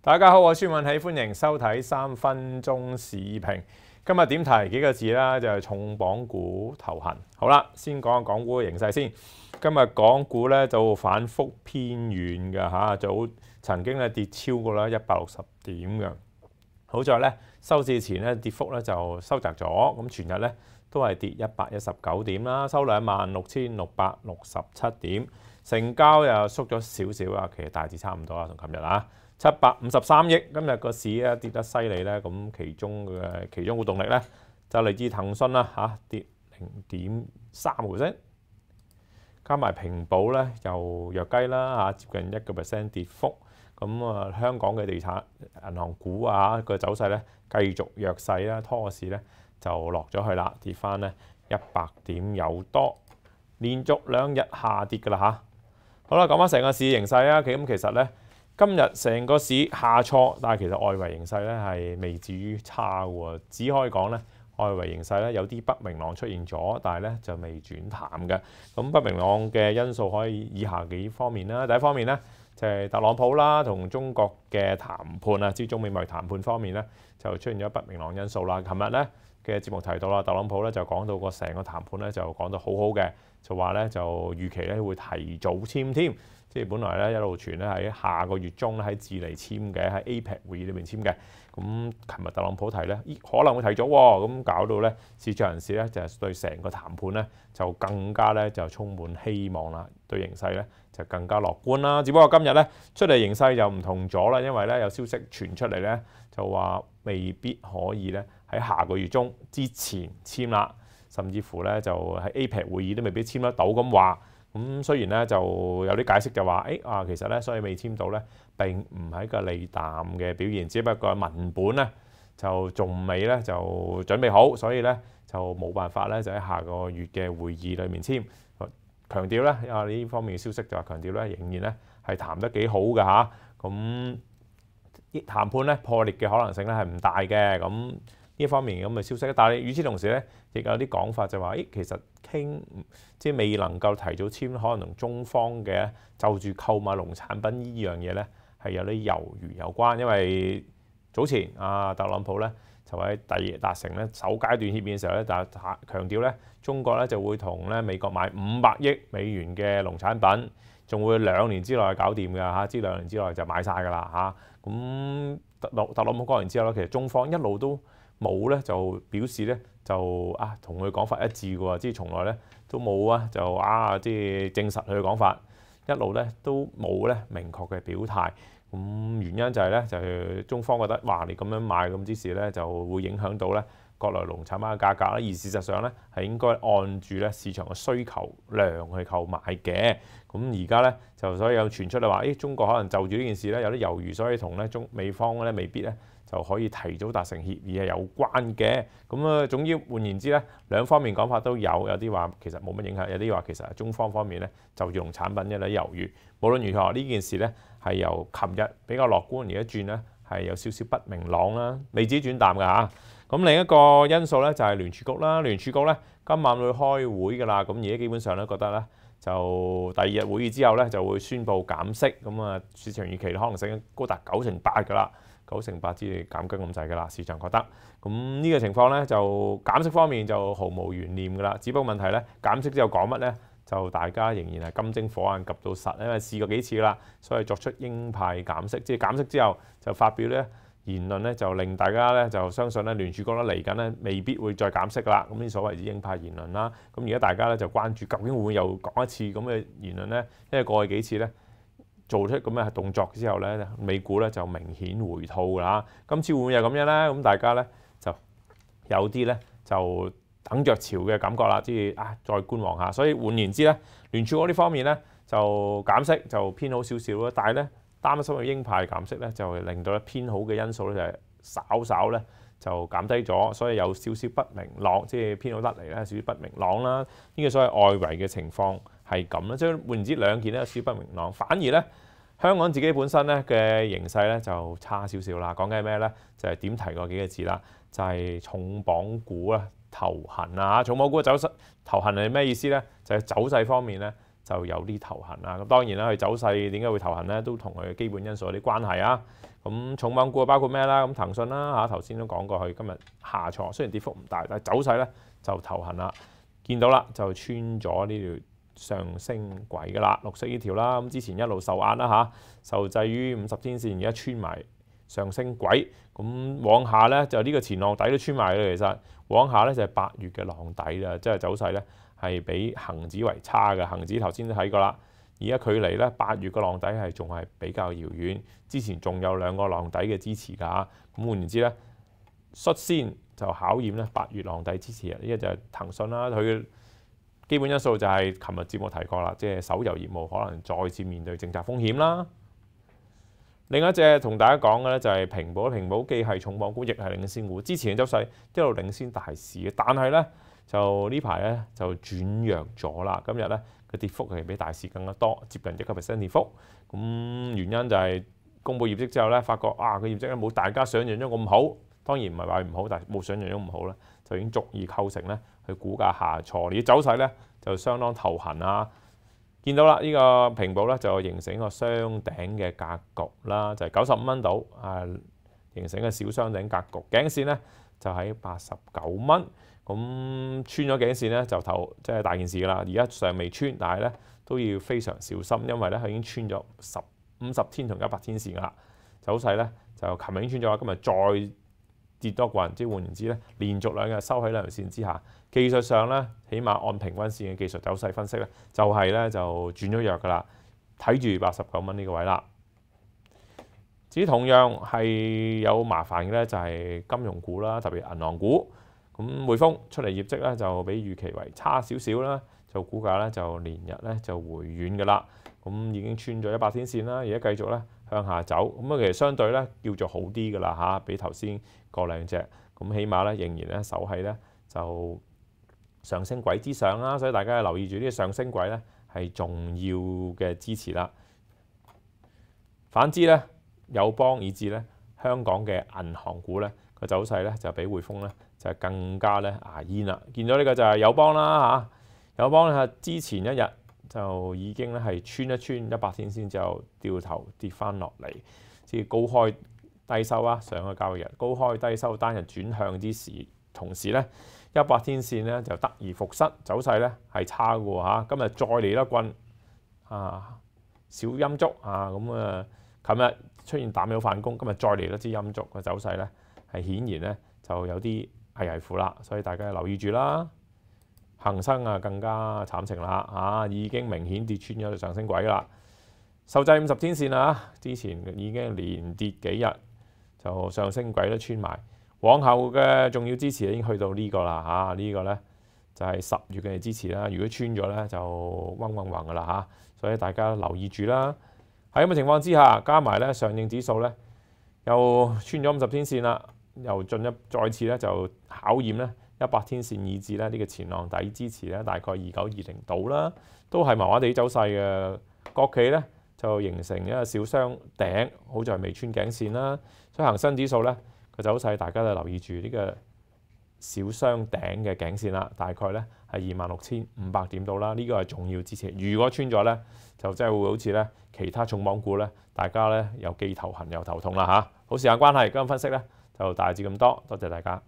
大家好，我孙允喜，欢迎收睇三分钟视频。今日点提几个字啦，就系重榜股头行。好啦，先讲下港股嘅形势先。今日港股咧就反复偏软嘅吓，早曾经咧跌超过啦一百六十点嘅。好在咧，收市前咧跌幅咧就收窄咗。咁全日咧都系跌一百一十九点啦，收两万六千六百六十七点。成交又缩咗少少啊，其实大致差唔多啊，同琴日啊七百五十三亿。今日个市咧跌得犀利咧，咁其中嘅其中股动力咧就嚟自腾讯啦，吓跌零点三毫升。加埋平保咧又弱鸡啦，吓接近一个 percent 跌幅。咁啊，香港嘅地產銀行股啊，個走勢咧繼續弱勢啦，拖市咧就落咗去啦，跌翻咧一百點有多，連續兩日下跌噶啦嚇。好啦，講翻成個市形勢啊，咁其實咧今日成個市下挫，但係其實外圍形勢咧係未至於差喎，只可以講咧外圍形勢咧有啲不明朗出現咗，但係咧就未轉淡嘅。咁不明朗嘅因素可以以下幾方面啦，第一方面咧。就係特朗普啦，同中國嘅談判啊，之中貿易談判方面咧，就出現咗不明朗因素啦。琴日咧嘅節目提到啦，特朗普咧就講到個成個談判咧就講到好好嘅，就話咧就預期咧會提早簽添。即係本來咧一路傳咧喺下個月中咧喺智利簽嘅喺 APEC 會議裏邊簽嘅，咁琴日特朗普提咧，可能會提早喎，咁搞到咧市場人士咧就對成個談判咧就更加咧就充滿希望啦，對形勢咧就更加樂觀啦。只不過今日咧出嚟形勢又唔同咗啦，因為咧有消息傳出嚟咧就話未必可以咧喺下個月中之前簽啦，甚至乎咧就喺 APEC 會議都未必簽得到咁話。咁雖然咧就有啲解釋就話，誒啊其實咧所以未簽到咧並唔係一個利淡嘅表現，只不過文本咧就仲未咧就準備好，所以咧就冇辦法咧就喺下個月嘅會議裏面簽。強調咧啊呢方面消息就話強調咧仍然咧係談得幾好嘅嚇，咁談判咧破裂嘅可能性咧係唔大嘅咁。呢方面咁咪消失，但係與此同時咧，亦有啲講法就話：，誒，其實傾即係未能夠提早簽，可能同中方嘅就住購買農產品呢樣嘢咧係有啲猶豫有關，因為早前啊，特朗普咧就喺第達成咧首階段協變嘅時候咧就強調咧中國咧就會同咧美國買五百億美元嘅農產品，仲會兩年之內搞掂㗎嚇，即兩年之內就買曬㗎啦嚇。咁特特朗普講完之後咧，其實中方一路都。冇咧就表示咧就啊同佢講法一致喎，即係從來咧都冇啊就啊即係證實佢嘅講法，一路咧都冇咧明確嘅表態。咁原因就係咧就中方覺得哇你咁樣賣咁之時咧就會影響到咧。國內農產品嘅價格啦，而事實上咧係應該按住咧市場嘅需求量去購買嘅。咁而家咧就所以有傳出嚟話，中國可能就住呢件事咧有啲猶豫，所以同咧中美方咧未必咧就可以提早達成協議係有關嘅。咁啊，總之換言之咧，兩方面講法都有，有啲話其實冇乜影響，有啲話其實中方方面咧就農產品一啲猶豫。無論如何，呢件事咧係由琴日比較樂觀，而一轉咧係有少少不明朗啦，未止轉淡㗎咁另一個因素咧就係聯儲局啦，聯儲局咧今晚會開會㗎啦，咁而家基本上咧覺得咧就第二日會議之後咧就會宣布減息，咁啊市場預期可能性高達九成八㗎啦，九成八之減息咁滯㗎啦，市場覺得。咁呢個情況咧就減息方面就毫無懸念㗎啦，只不過問題咧減息之後講乜咧就大家仍然係金睛火眼及到實，因為試過幾次啦，所以作出鷹派減息，即係減息之後就發表咧。言論咧就令大家咧就相信咧聯儲局咧嚟緊咧未必會再減息噶啦，咁所謂之英派言論啦，咁而家大家咧就關注究竟會唔會又講一次咁嘅言論咧？因為過去幾次咧做出咁嘅動作之後咧，美股咧就明顯回吐啦。今次會唔會又咁樣咧？咁大家咧就有啲咧就等着潮嘅感覺啦，即係啊再觀望下。所以換言之咧，聯儲局呢方面咧就減息就偏好少少啦，但係咧。擔心嘅鷹派減息咧，就令到咧偏好嘅因素咧就係稍稍咧就減低咗，所以有少少不明朗，即係偏好得嚟咧少少不明朗啦。呢個所謂外圍嘅情況係咁啦，即係換言之兩件咧少少不明朗。反而咧香港自己本身咧嘅形勢咧就差少少啦。講緊係咩咧？就係點提嗰幾個字啦，就係重磅股啊頭痕啊重磅股走勢頭痕係咩意思咧？就係走勢方面咧。就有啲頭痕啦，咁當然啦，佢走勢點解會頭痕咧？都同佢基本因素有啲關係啊。咁重磅股包括咩啦？咁騰訊啦，嚇頭先都講過，佢今日下挫，雖然跌幅唔大，但係走勢咧就頭痕啦。見到啦，就穿咗呢條上升軌噶啦，綠色呢條啦。咁之前一路受壓啦嚇，受制於五十天線而家穿埋上升軌，咁往下咧就呢個前浪底都穿埋啦。其實往下咧就係八月嘅浪底啦，即係走勢咧。係比恆指為差嘅，恆指頭先都睇過啦。而家距離咧八月個浪底係仲係比較遙遠，之前仲有兩個浪底嘅支持㗎。咁換言之咧，率先就考驗咧八月浪底支持啊！呢一隻騰訊啦，佢基本因素就係琴日節目提過啦，即係手遊業務可能再次面對政策風險啦。另一隻同大家講嘅咧就係蘋果，蘋果既係重磅股，亦係領先股，之前嘅走勢一路領先大市嘅，但係咧。就呢排咧就轉弱咗啦，今日咧個跌幅係比大市更加多，接近一個 percent 跌幅。咁原因就係公佈業績之後咧，發覺啊個業績咧冇大家想象中咁好，當然唔係話唔好，但係冇想象中唔好啦，就已經逐以構成咧佢股價下挫。而走勢咧就相當頭痕啊！見到啦，呢個平保咧就形成個雙頂嘅格局啦，就係九十五蚊度啊形成個小雙頂格局。頸線咧。就喺八十九蚊，咁穿咗頸線咧就頭即係大件事啦。而家尚未穿，但係咧都要非常小心，因為咧佢已經穿咗十五十天同一百天線啦。走勢咧就琴日已經穿咗，今日再跌多個人，即係換言之咧連續兩日收喺兩條線之下，技術上咧起碼按平均線嘅技術走勢分析咧就係咧就轉咗弱噶啦，睇住八十九蚊呢個位啦。只同樣係有麻煩嘅咧，就係金融股啦，特別銀行股。咁匯豐出嚟業績咧就比預期為差少少啦，就股價咧就連日咧就回軟嘅啦。咁已經穿咗一百天線啦，而家繼續咧向下走。咁啊，其實相對咧叫做好啲嘅啦嚇，比頭先個兩隻。咁起碼咧仍然咧首喺咧就上升軌之上啦，所以大家留意住呢個上升軌咧係重要嘅支持啦。反之咧。友邦以至咧香港嘅銀行股咧個走勢咧就比匯豐咧就更加咧牙煙啦！見到呢個就係友邦啦嚇，友邦咧之前一日就已經咧係穿一穿一百天線之後掉頭跌翻落嚟，即係高開低收啦。上個交易日高開低收單日轉向之時，同時咧一百天線咧就得而復失，走勢咧係差嘅喎今日再嚟一棍啊，小陰足啊咁啊～今日出現膽有反攻，今日再嚟一隻陰足嘅走勢咧，係顯然咧就有啲係危乎啦，所以大家留意住啦。恒生啊更加慘情啦嚇，已經明顯跌穿咗上升軌啦，受制五十天線啦。之前已經連跌幾日就上升軌都穿埋，往後嘅重要支持已經去到呢個啦嚇，呢個咧就係十月嘅支持啦。如果穿咗咧就嗡嗡嗡噶啦所以大家留意住啦。喺咁嘅情況之下，加埋咧上證指數咧又穿咗五十天線啦，又進一再次咧就考驗咧一百天線以至咧呢個前浪底支持咧大概二九二零度啦，都係麻麻地走勢嘅國企咧就形成一個小雙頂，好在未穿頸線啦，所以恒生指數咧個走勢大家就留意住呢個。小雙頂嘅頸線啦，大概咧係二萬六千五百點到啦。呢個係重要支持，如果穿咗咧，就真係會好似咧其他重磅股咧，大家咧又既頭痕又頭痛啦嚇。好時間關係，今日分析咧就大致咁多，多謝大家。